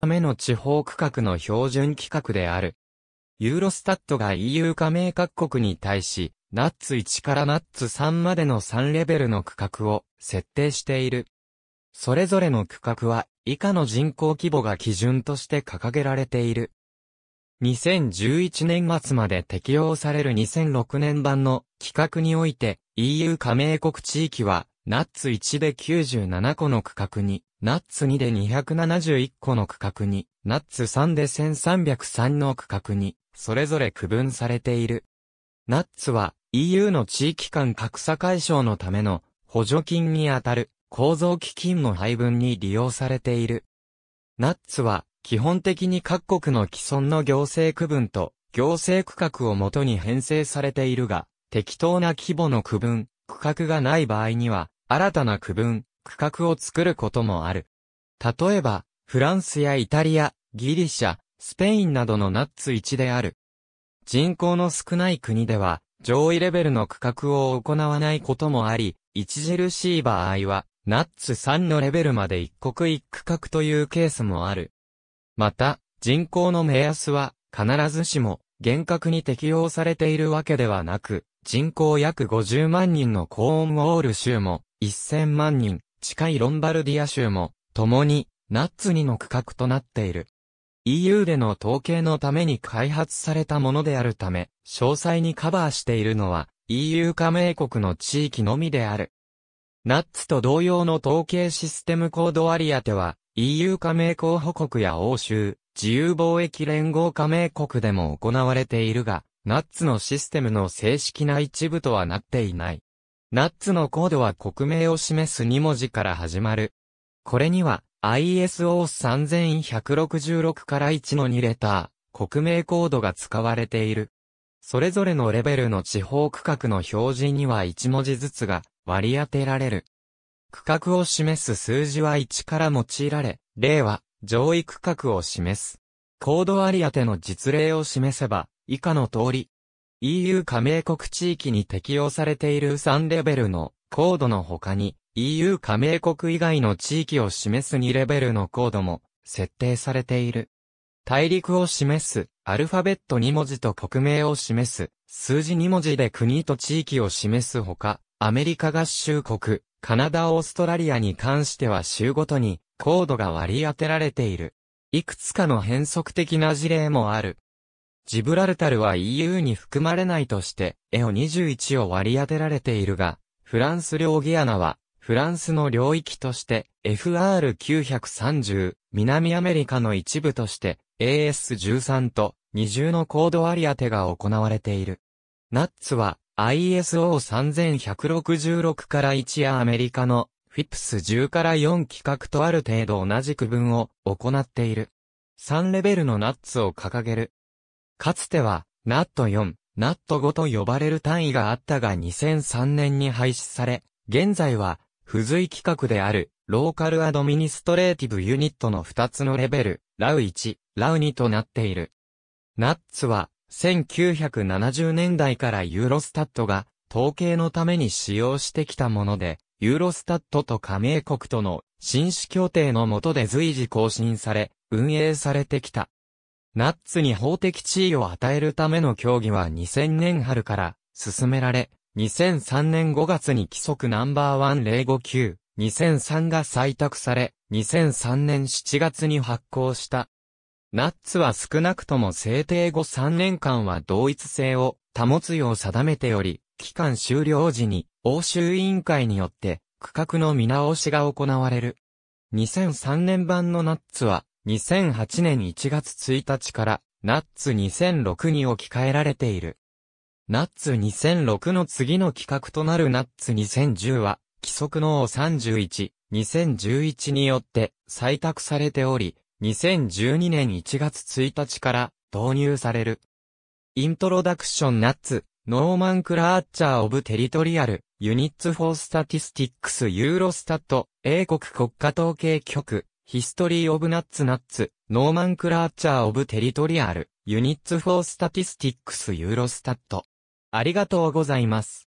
ための地方区画の標準規格である。ユーロスタットが EU 加盟各国に対し、ナッツ1からナッツ3までの3レベルの区画を設定している。それぞれの区画は以下の人口規模が基準として掲げられている。2011年末まで適用される2006年版の規格において EU 加盟国地域はナッツ1で97個の区画に、ナッツ2で271個の区画に、ナッツ3で1303の区画に、それぞれ区分されている。ナッツは EU の地域間格差解消のための補助金にあたる構造基金の配分に利用されている。ナッツは基本的に各国の既存の行政区分と行政区画をもとに編成されているが、適当な規模の区分、区画がない場合には、新たな区分、区画を作ることもある。例えば、フランスやイタリア、ギリシャ、スペインなどのナッツ1である。人口の少ない国では、上位レベルの区画を行わないこともあり、著しい場合は、ナッツ3のレベルまで一国一区画というケースもある。また、人口の目安は、必ずしも、厳格に適用されているわけではなく、人口約50万人のコーンウォール州も、1000万人近いロンバルディア州も、共に、ナッツ2の区画となっている。EU での統計のために開発されたものであるため、詳細にカバーしているのは EU 加盟国の地域のみである。ナッツと同様の統計システムコード割り当ては EU 加盟候補国や欧州、自由貿易連合加盟国でも行われているが、ナッツのシステムの正式な一部とはなっていない。ナッツのコードは国名を示す2文字から始まる。これには ISO3166 から1の2レター、国名コードが使われている。それぞれのレベルの地方区画の表示には1文字ずつが割り当てられる。区画を示す数字は1から用いられ、例は上位区画を示す。コード割り当ての実例を示せば、以下の通り、EU 加盟国地域に適用されている3レベルのコードの他に EU 加盟国以外の地域を示す2レベルのコードも設定されている。大陸を示すアルファベット2文字と国名を示す数字2文字で国と地域を示すほか、アメリカ合衆国、カナダオーストラリアに関しては州ごとにコードが割り当てられている。いくつかの変則的な事例もある。ジブラルタルは EU に含まれないとして、エオ21を割り当てられているが、フランス領ギアナは、フランスの領域として、FR930、南アメリカの一部として、AS13 と二重のコード割り当てが行われている。ナッツは、ISO3166 から1やアメリカのフィプス1 0から4規格とある程度同じ区分を行っている。3レベルのナッツを掲げるかつては、ナット4、ナット5と呼ばれる単位があったが2003年に廃止され、現在は、付随規格である、ローカルアドミニストレーティブユニットの2つのレベル、ラウ1、ラウ2となっている。ナッツは、1970年代からユーロスタットが、統計のために使用してきたもので、ユーロスタットと加盟国との、紳士協定の下で随時更新され、運営されてきた。ナッツに法的地位を与えるための協議は2000年春から進められ、2003年5月に規則ナンバーン0 5 9 2003が採択され、2003年7月に発行した。ナッツは少なくとも制定後3年間は同一性を保つよう定めており、期間終了時に欧州委員会によって区画の見直しが行われる。2003年版のナッツは2008年1月1日からナッツ2006に置き換えられている。ナッツ2006の次の企画となるナッツ2010は、規則の O31、2011によって採択されており、2012年1月1日から導入される。イントロダクションナッツ、ノーマンクラーチャーオブテリトリアル、ユニッツフォースタティスティックスユーロスタット、英国国家統計局、ヒストリー・オブ・ナッツ・ナッツ、ノーマンクラーチャー・オブ・テリトリアル、ユニッツ・フォー・スタティスティックス・ユーロスタット。ありがとうございます。